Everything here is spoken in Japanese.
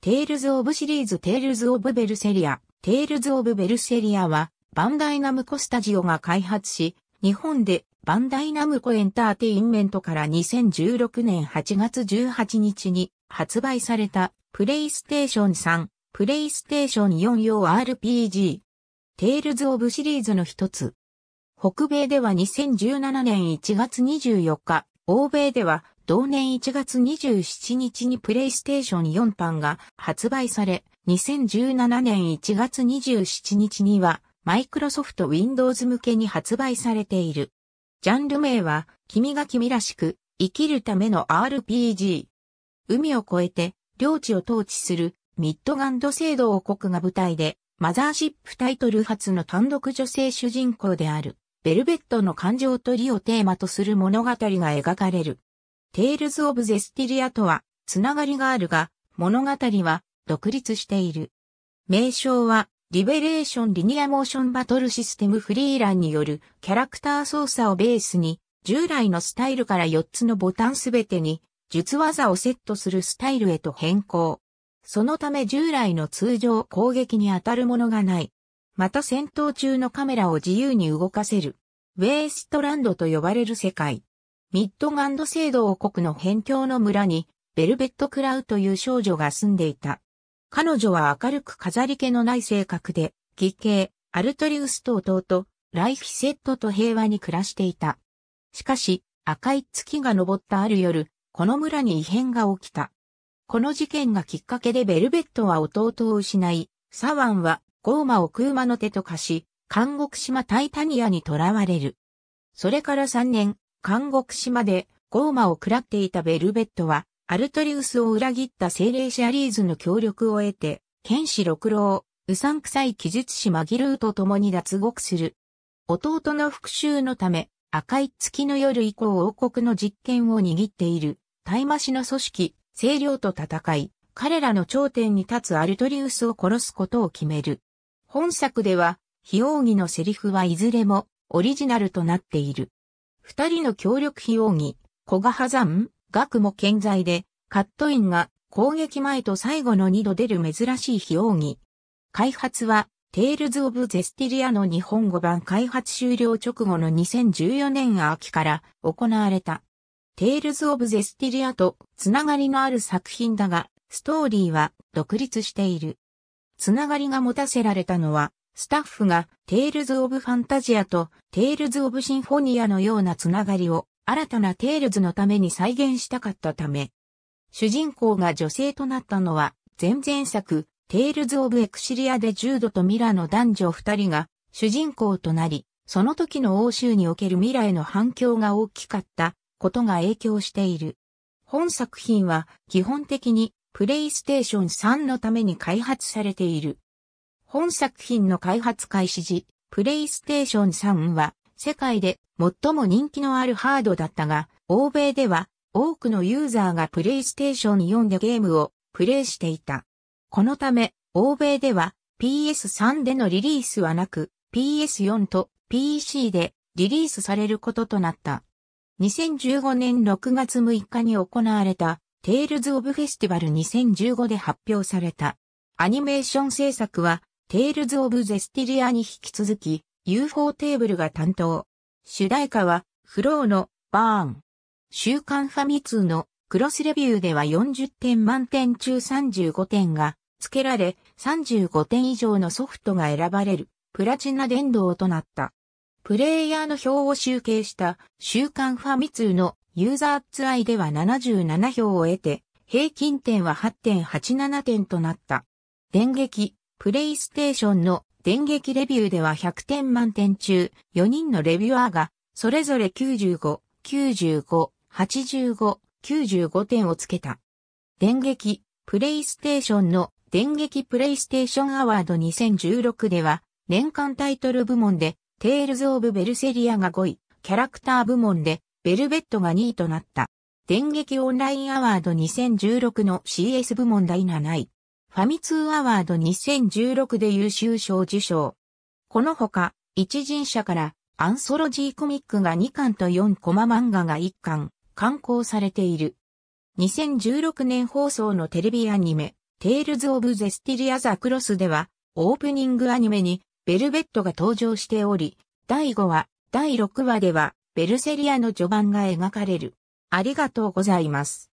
テールズ・オブシリーズテールズ・オブ・ベルセリア。テールズ・オブ・ベルセリアは、バンダイナムコスタジオが開発し、日本でバンダイナムコエンターテインメントから2016年8月18日に発売された、プレイステーション3、プレイステーション4用 RPG。テールズ・オブシリーズの一つ。北米では2017年1月24日、欧米では同年1月27日にプレイステーション4版が発売され、2017年1月27日には、マイクロソフト Windows 向けに発売されている。ジャンル名は、君が君らしく、生きるための RPG。海を越えて、領地を統治する、ミッドガンド制度王国が舞台で、マザーシップタイトル初の単独女性主人公である、ベルベットの感情と理をテーマとする物語が描かれる。テールズ・オブ・ゼスティリアとは、つながりがあるが、物語は独立している。名称は、リベレーション・リニア・モーション・バトル・システム・フリーランによるキャラクター操作をベースに、従来のスタイルから4つのボタンすべてに、術技をセットするスタイルへと変更。そのため従来の通常攻撃に当たるものがない。また戦闘中のカメラを自由に動かせる。ウェイストランドと呼ばれる世界。ミッドガンド制度王国の辺境の村に、ベルベット・クラウという少女が住んでいた。彼女は明るく飾り気のない性格で、義兄、アルトリウスと弟、ライフィセットと平和に暮らしていた。しかし、赤い月が昇ったある夜、この村に異変が起きた。この事件がきっかけでベルベットは弟を失い、サワンはゴーマをクーマの手と化し、監獄島タイタニアに囚われる。それから3年、監獄島でゴーマを食らっていたベルベットは、アルトリウスを裏切った精霊シャリーズの協力を得て、剣士六郎、うさんくさい記述師マギルーと共に脱獄する。弟の復讐のため、赤い月の夜以降王国の実権を握っている、大麻師の組織、清涼と戦い、彼らの頂点に立つアルトリウスを殺すことを決める。本作では、非奥義のセリフはいずれもオリジナルとなっている。二人の協力費用義、小賀破山、額も健在で、カットインが攻撃前と最後の二度出る珍しい非用義。開発は、テイルズ・オブ・ゼスティリアの日本語版開発終了直後の2014年秋から行われた。テイルズ・オブ・ゼスティリアとつながりのある作品だが、ストーリーは独立している。つながりが持たせられたのは、スタッフがテイルズ・オブ・ファンタジアとテイルズ・オブ・シンフォニアのようなつながりを新たなテイルズのために再現したかったため、主人公が女性となったのは前々作テイルズ・オブ・エクシリアでジュードとミラの男女二人が主人公となり、その時の欧州におけるミラへの反響が大きかったことが影響している。本作品は基本的にプレイステーション3のために開発されている。本作品の開発開始時、プレイステーション3は世界で最も人気のあるハードだったが、欧米では多くのユーザーがプレイステーション4でゲームをプレイしていた。このため、欧米では PS3 でのリリースはなく、PS4 と PC でリリースされることとなった。2015年6月6日に行われた、テールズ・オブ・フェスティバル2015で発表された。アニメーション制作は、テールズ・オブ・ゼスティリアに引き続き、UFO テーブルが担当。主題歌は、フローの、バーン。週刊ファミ通の、クロスレビューでは40点満点中35点が、付けられ、35点以上のソフトが選ばれる、プラチナ伝動となった。プレイヤーの票を集計した週刊ファミ通のユーザーツアイでは77票を得て、平均点は8.87点となった。電撃、プレイステーションの電撃レビューでは100点満点中、4人のレビュアーが、それぞれ95、95、85、95点をつけた。電撃、プレイステーションの電撃プレイステーションアワード2016では、年間タイトル部門で、テールズ・オブ・ベルセリアが5位、キャラクター部門で、ベルベットが2位となった。電撃オンラインアワード2016の CS 部門第7位。ファミ通アワード2016で優秀賞受賞。このほか、一人者からアンソロジーコミックが2巻と4コマ漫画が1巻、刊行されている。2016年放送のテレビアニメ、テールズ・オブ・ゼスティリア・ザ・クロスでは、オープニングアニメにベルベットが登場しており、第5話、第6話では、ベルセリアの序盤が描かれる。ありがとうございます。